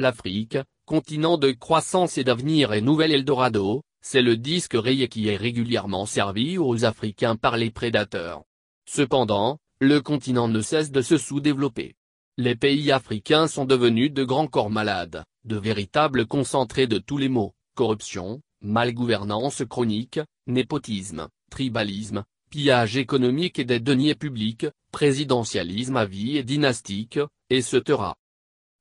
L'Afrique, continent de croissance et d'avenir et nouvel Eldorado, c'est le disque rayé qui est régulièrement servi aux Africains par les prédateurs. Cependant, le continent ne cesse de se sous-développer. Les pays africains sont devenus de grands corps malades, de véritables concentrés de tous les maux, corruption, malgouvernance chronique, népotisme, tribalisme, pillage économique et des deniers publics, présidentialisme à vie et dynastique, et etc.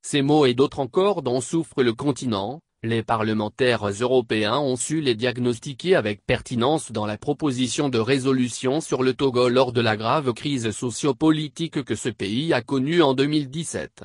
Ces mots et d'autres encore dont souffre le continent, les parlementaires européens ont su les diagnostiquer avec pertinence dans la proposition de résolution sur le Togo lors de la grave crise sociopolitique que ce pays a connue en 2017.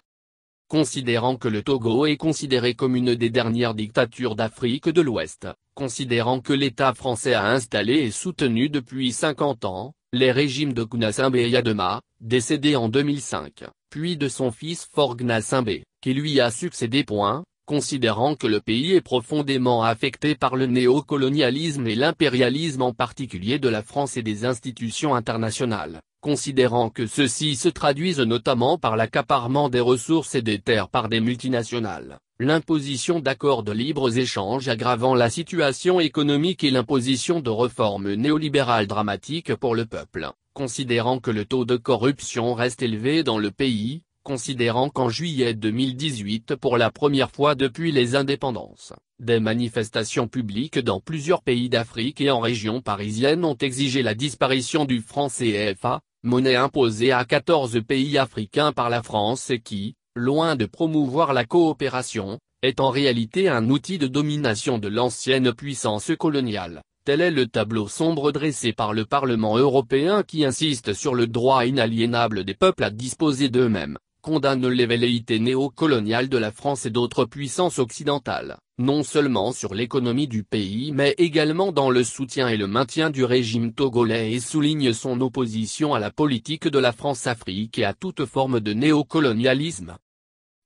Considérant que le Togo est considéré comme une des dernières dictatures d'Afrique de l'Ouest, considérant que l'État français a installé et soutenu depuis 50 ans, les régimes de Gnassingbé et Yadema, décédé en 2005, puis de son fils Faure Gnassingbé qui lui a succédé. Point, considérant que le pays est profondément affecté par le néocolonialisme et l'impérialisme en particulier de la France et des institutions internationales, considérant que ceux-ci se traduisent notamment par l'accaparement des ressources et des terres par des multinationales, l'imposition d'accords de libres-échanges aggravant la situation économique et l'imposition de réformes néolibérales dramatiques pour le peuple, considérant que le taux de corruption reste élevé dans le pays, considérant qu'en juillet 2018 pour la première fois depuis les indépendances, des manifestations publiques dans plusieurs pays d'Afrique et en région parisienne ont exigé la disparition du franc CFA, monnaie imposée à 14 pays africains par la France et qui, loin de promouvoir la coopération, est en réalité un outil de domination de l'ancienne puissance coloniale. Tel est le tableau sombre dressé par le Parlement européen qui insiste sur le droit inaliénable des peuples à disposer d'eux-mêmes, condamne les velléités néocoloniales de la France et d'autres puissances occidentales, non seulement sur l'économie du pays mais également dans le soutien et le maintien du régime togolais et souligne son opposition à la politique de la France-Afrique et à toute forme de néocolonialisme.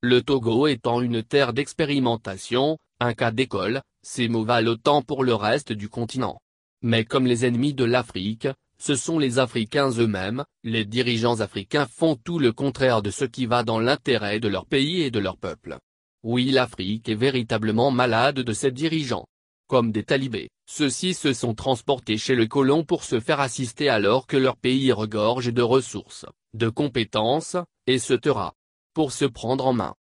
Le Togo étant une terre d'expérimentation, un cas d'école, c'est mauvais autant pour le reste du continent. Mais comme les ennemis de l'Afrique, ce sont les Africains eux-mêmes, les dirigeants africains font tout le contraire de ce qui va dans l'intérêt de leur pays et de leur peuple. Oui l'Afrique est véritablement malade de ses dirigeants. Comme des talibés, ceux-ci se sont transportés chez le colon pour se faire assister alors que leur pays regorge de ressources, de compétences, et etc. Pour se prendre en main.